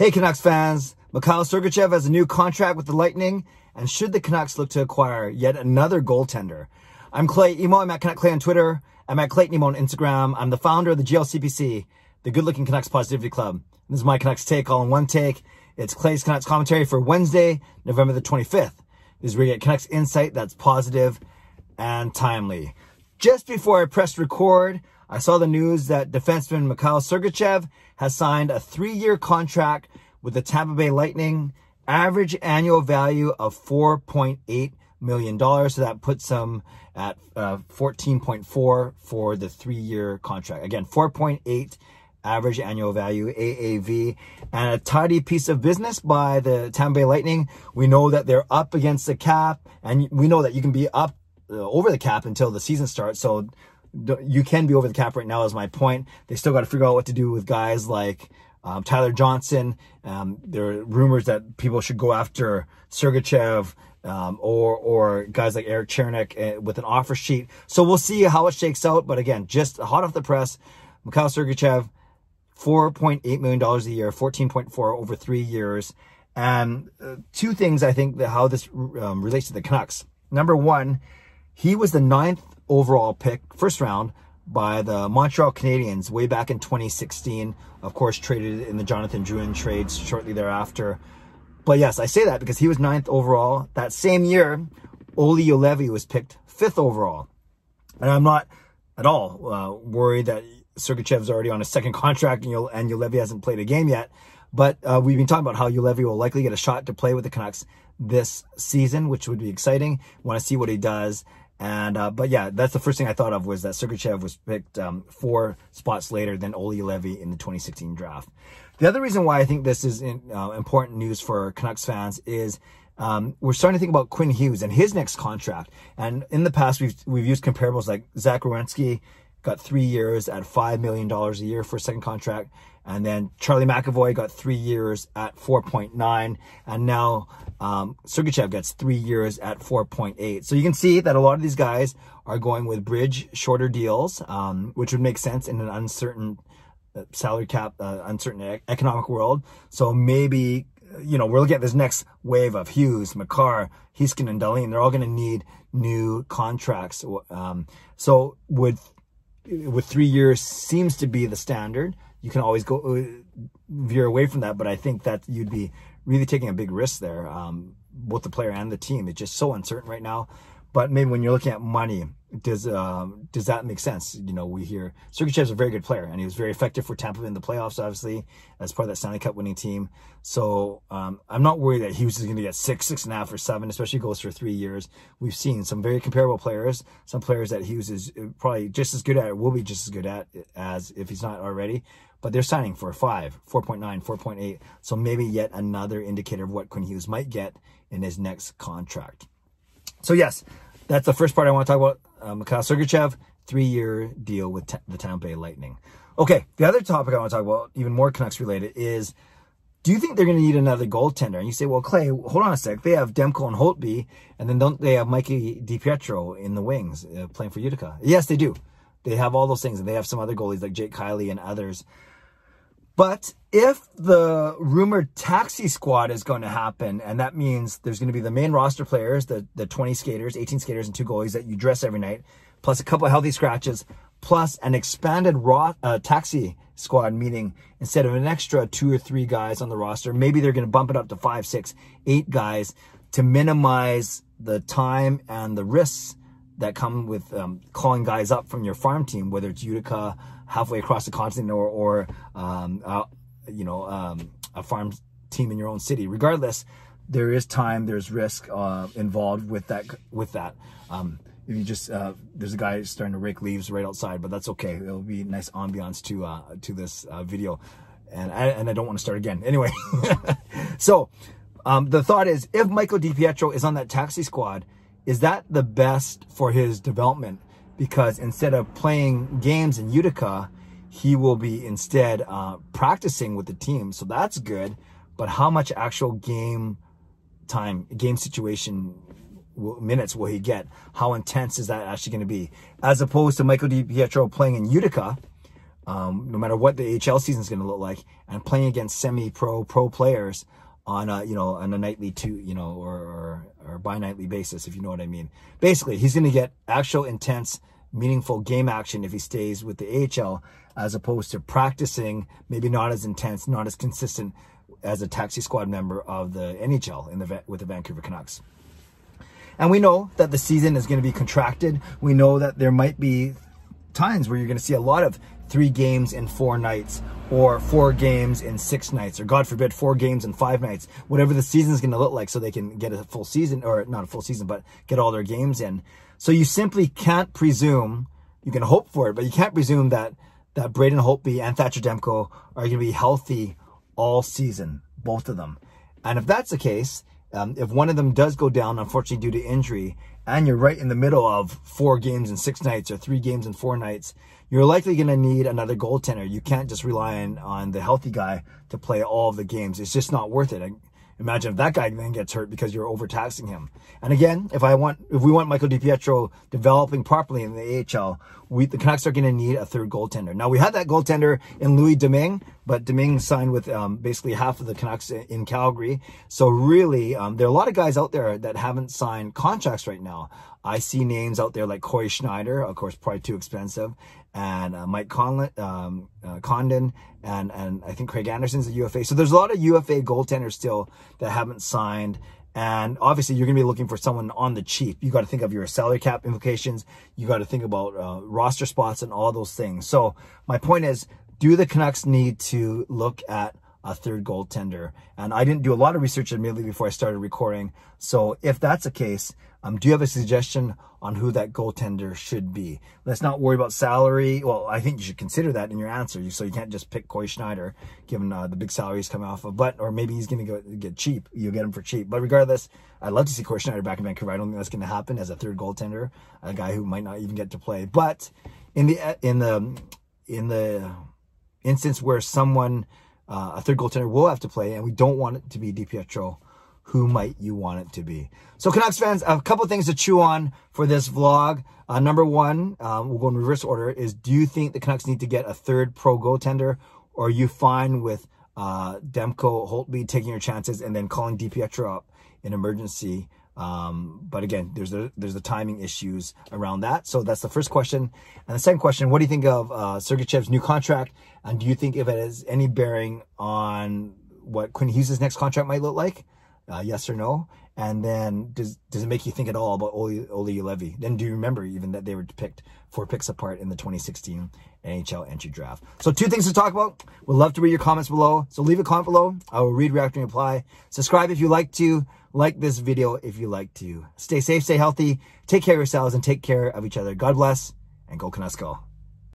Hey Canucks fans, Mikhail Sergachev has a new contract with the Lightning, and should the Canucks look to acquire yet another goaltender? I'm Clay Emo, I'm at Canuck Clay on Twitter, I'm at Clayton Emo on Instagram, I'm the founder of the GLCPC, the Good Looking Canucks Positivity Club. This is my Canucks take all in one take. It's Clay's Canucks commentary for Wednesday, November the 25th. This is where you get Canucks insight that's positive and timely. Just before I press record, I saw the news that defenseman Mikhail Sergachev has signed a three-year contract with the Tampa Bay Lightning, average annual value of $4.8 million. So that puts him at uh, 14.4 for the three-year contract. Again, 4.8 average annual value, AAV, and a tidy piece of business by the Tampa Bay Lightning. We know that they're up against the cap, and we know that you can be up uh, over the cap until the season starts. So you can be over the cap right now is my point. They still got to figure out what to do with guys like um, Tyler Johnson. Um, there are rumors that people should go after Sergachev um, or or guys like Eric Chernik eh, with an offer sheet. So we'll see how it shakes out. But again, just hot off the press, Mikhail Sergachev, $4.8 million a year, 14.4 over three years. And uh, two things I think that how this um, relates to the Canucks. Number one, he was the ninth overall pick, first round, by the Montreal Canadiens way back in 2016. Of course, traded in the Jonathan Drouin trades shortly thereafter. But yes, I say that because he was ninth overall. That same year, Oli Olevi was picked fifth overall. And I'm not at all uh, worried that Sergachev's already on a second contract and, Yul- and Ulevi hasn't played a game yet. But uh, we've been talking about how Ulevi will likely get a shot to play with the Canucks this season, which would be exciting. Want to see what he does. And uh, but yeah, that's the first thing I thought of was that Sergachev was picked um, four spots later than Ole Levy in the 2016 draft. The other reason why I think this is in, uh, important news for Canucks fans is um, we're starting to think about Quinn Hughes and his next contract. And in the past, we've we've used comparables like Zach Wierenski got three years at five million dollars a year for a second contract, and then Charlie McAvoy got three years at 4.9. And now um, Sergachev gets three years at 4.8. So you can see that a lot of these guys are going with bridge, shorter deals, um, which would make sense in an uncertain uh, salary cap, uh, uncertain economic world. So maybe, you know, we're looking at this next wave of Hughes, McCarr, Heiskin, and Darlene. They're all going to need new contracts. Um, so with, with three years seems to be the standard you can always go uh, veer away from that. But I think that you'd be really taking a big risk there, um, both the player and the team. It's just so uncertain right now. But maybe when you're looking at money, does um, does that make sense? You know, we hear is a very good player, and he was very effective for Tampa in the playoffs, obviously, as part of that Stanley Cup winning team. So um, I'm not worried that Hughes is going to get six, six and a half, or seven, especially goes for three years. We've seen some very comparable players, some players that Hughes is uh, probably just as good at, or will be just as good at as if he's not already but they're signing for a 5, 4.9, 4.8. So maybe yet another indicator of what Quinn Hughes might get in his next contract. So, yes, that's the first part I want to talk about. Uh, Mikhail Sergachev, three year deal with t- the Tampa Bay Lightning. Okay, the other topic I want to talk about, even more Canucks related, is do you think they're going to need another goaltender? And you say, well, Clay, hold on a sec. They have Demko and Holtby, and then don't they have Mikey DiPietro in the wings uh, playing for Utica? Yes, they do. They have all those things, and they have some other goalies like Jake Kiley and others. But if the rumored taxi squad is going to happen, and that means there's going to be the main roster players, the, the 20 skaters, 18 skaters, and two goalies that you dress every night, plus a couple of healthy scratches, plus an expanded raw, uh, taxi squad meaning instead of an extra two or three guys on the roster. Maybe they're going to bump it up to five, six, eight guys to minimize the time and the risks that come with um, calling guys up from your farm team, whether it's Utica, halfway across the continent, or, or um, uh, you know, um, a farm team in your own city. Regardless, there is time, there's risk uh, involved with that. With that, um, if you just uh, there's a guy starting to rake leaves right outside, but that's okay. It'll be nice ambiance to uh, to this uh, video, and I, and I don't want to start again anyway. so. Um, the thought is, if Michael DiPietro is on that taxi squad, is that the best for his development? Because instead of playing games in Utica, he will be instead uh, practicing with the team. So that's good. But how much actual game time, game situation minutes will he get? How intense is that actually going to be? As opposed to Michael DiPietro playing in Utica, um, no matter what the HL season is going to look like, and playing against semi-pro, pro players, on a you know on a nightly two you know or or, or bi-nightly basis if you know what i mean basically he's going to get actual intense meaningful game action if he stays with the ahl as opposed to practicing maybe not as intense not as consistent as a taxi squad member of the nhl in the with the vancouver canucks and we know that the season is going to be contracted we know that there might be times where you're going to see a lot of three games in four nights or four games in six nights or god forbid four games in five nights whatever the season is going to look like so they can get a full season or not a full season but get all their games in so you simply can't presume you can hope for it but you can't presume that that braden holtby and thatcher demko are going to be healthy all season both of them and if that's the case um, if one of them does go down unfortunately due to injury and you're right in the middle of four games and six nights or three games and four nights, you're likely going to need another goaltender. You can't just rely on, on the healthy guy to play all of the games. It's just not worth it. I, imagine if that guy then gets hurt because you're overtaxing him. And again, if I want, if we want Michael DiPietro developing properly in the AHL, we, the Canucks are going to need a third goaltender. Now, we had that goaltender in Louis Domingue, but Domingue signed with um, basically half of the Canucks in Calgary. So really, um, there are a lot of guys out there that haven't signed contracts right now. I see names out there like Corey Schneider, of course, probably too expensive, and uh, Mike Conlon, um, uh, Condon, and, and I think Craig Anderson's a UFA. So there's a lot of UFA goaltenders still that haven't signed and obviously, you're going to be looking for someone on the cheap. You got to think of your salary cap implications. You got to think about uh, roster spots and all those things. So my point is, do the Canucks need to look at a third goaltender. And I didn't do a lot of research immediately before I started recording. So if that's the case, um, do you have a suggestion on who that goaltender should be? Let's not worry about salary. Well, I think you should consider that in your answer. So you can't just pick Coy Schneider, given uh, the big salary he's coming off of. But, or maybe he's going to get cheap. You'll get him for cheap. But regardless, I'd love to see Coy Schneider back in Vancouver. I don't think that's going to happen as a third goaltender, a guy who might not even get to play. But in the, in the, in the instance where someone uh, a third goaltender will have to play, and we don't want it to be DiPietro. Who might you want it to be? So Canucks fans, a couple things to chew on for this vlog. Uh, number one, um, we'll go in reverse order, is do you think the Canucks need to get a third pro goaltender, or are you fine with uh, Demko Holtby taking your chances and then calling DiPietro up in emergency um, but again, there's the, there's the timing issues around that. So that's the first question. And the second question, what do you think of uh, Sergeyev's new contract? And do you think if it has any bearing on what Quinn Hughes' next contract might look like? Uh, yes or no? And then does does it make you think at all about Oli Ole Levy? Then do you remember even that they were picked four picks apart in the 2016 NHL entry draft? So two things to talk about. We'd love to read your comments below. So leave a comment below. I will read, react, and reply. Subscribe if you like to. Like this video if you like to. Stay safe, stay healthy, take care of yourselves, and take care of each other. God bless, and go Canucks